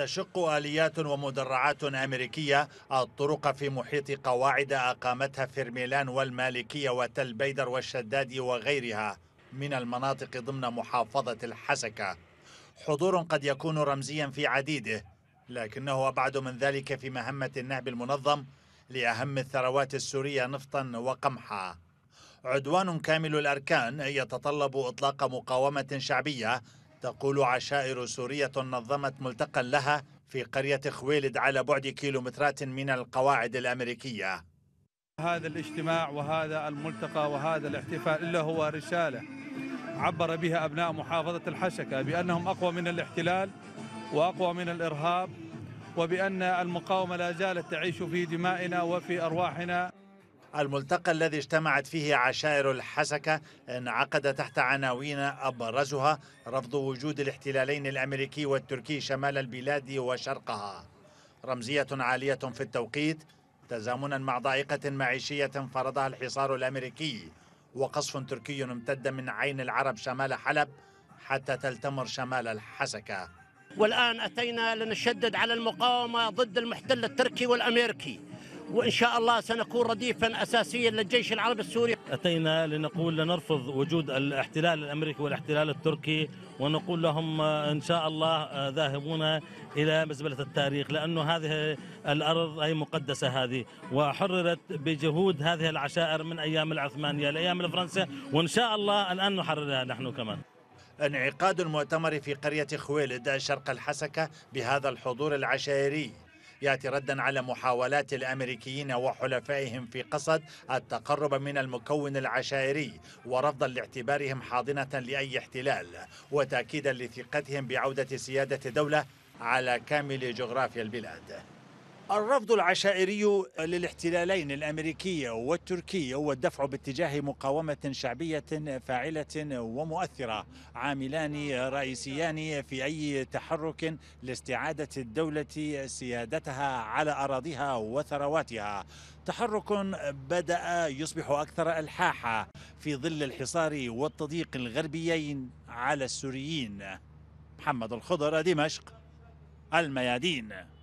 تشق آليات ومدرعات أمريكية الطرق في محيط قواعد أقامتها فيرميلان والمالكية وتل بيدر والشداد وغيرها من المناطق ضمن محافظة الحسكة حضور قد يكون رمزيا في عديده لكنه أبعد من ذلك في مهمة النهب المنظم لأهم الثروات السورية نفطا وقمحا عدوان كامل الأركان يتطلب إطلاق مقاومة شعبية تقول عشائر سورية نظمت ملتقى لها في قرية خويلد على بعد كيلومترات من القواعد الأمريكية هذا الاجتماع وهذا الملتقى وهذا الاحتفال إلا هو رسالة عبر بها أبناء محافظة الحسكة بأنهم أقوى من الاحتلال وأقوى من الإرهاب وبأن المقاومة لا زالت تعيش في دمائنا وفي أرواحنا الملتقى الذي اجتمعت فيه عشائر الحسكة انعقد تحت عناوين أبرزها رفض وجود الاحتلالين الأمريكي والتركي شمال البلاد وشرقها رمزية عالية في التوقيت تزامنا مع ضائقة معيشية فرضها الحصار الأمريكي وقصف تركي امتد من عين العرب شمال حلب حتى تلتمر شمال الحسكة والآن أتينا لنشدد على المقاومة ضد المحتل التركي والأمريكي وإن شاء الله سنكون رديفا أساسيا للجيش العربي السوري أتينا لنقول لنرفض وجود الاحتلال الأمريكي والاحتلال التركي ونقول لهم آه، إن شاء الله آه، ذاهبون إلى مزبلة التاريخ لأنه هذه الأرض أي مقدسة هذه وحررت بجهود هذه العشائر من أيام العثمانية لأيام الفرنسية وإن شاء الله الآن نحررها نحن كمان انعقاد المؤتمر في قرية خويلد شرق الحسكة بهذا الحضور العشائري يأتي ردا على محاولات الأمريكيين وحلفائهم في قصد التقرب من المكون العشائري ورفضا لاعتبارهم حاضنة لأي احتلال وتأكيدا لثقتهم بعودة سيادة دولة على كامل جغرافيا البلاد الرفض العشائري للاحتلالين الامريكيه والتركيه والدفع باتجاه مقاومه شعبيه فاعله ومؤثره عاملان رئيسيان في اي تحرك لاستعاده الدوله سيادتها على اراضيها وثرواتها تحرك بدا يصبح اكثر الحاحه في ظل الحصار والتضييق الغربيين على السوريين محمد الخضر دمشق الميادين